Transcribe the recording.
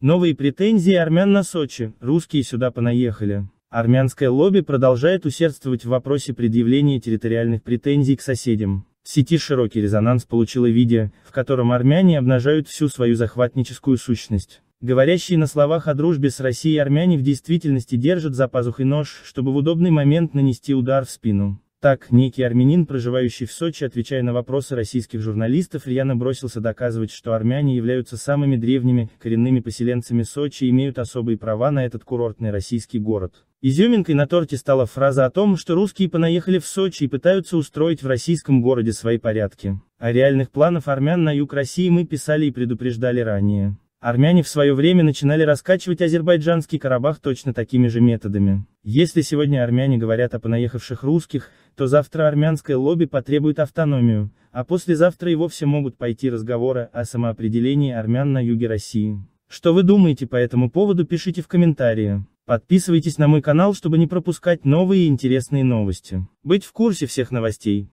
Новые претензии армян на Сочи, русские сюда понаехали. Армянское лобби продолжает усердствовать в вопросе предъявления территориальных претензий к соседям. В сети широкий резонанс получило видео, в котором армяне обнажают всю свою захватническую сущность. Говорящие на словах о дружбе с Россией армяне в действительности держат за пазухой нож, чтобы в удобный момент нанести удар в спину. Так, некий армянин, проживающий в Сочи, отвечая на вопросы российских журналистов, рьяно бросился доказывать, что армяне являются самыми древними, коренными поселенцами Сочи и имеют особые права на этот курортный российский город. Изюминкой на торте стала фраза о том, что русские понаехали в Сочи и пытаются устроить в российском городе свои порядки. О реальных планах армян на юг России мы писали и предупреждали ранее. Армяне в свое время начинали раскачивать азербайджанский Карабах точно такими же методами. Если сегодня армяне говорят о понаехавших русских, то завтра армянское лобби потребует автономию, а послезавтра и вовсе могут пойти разговоры о самоопределении армян на юге России. Что вы думаете по этому поводу пишите в комментарии. Подписывайтесь на мой канал, чтобы не пропускать новые интересные новости. Быть в курсе всех новостей.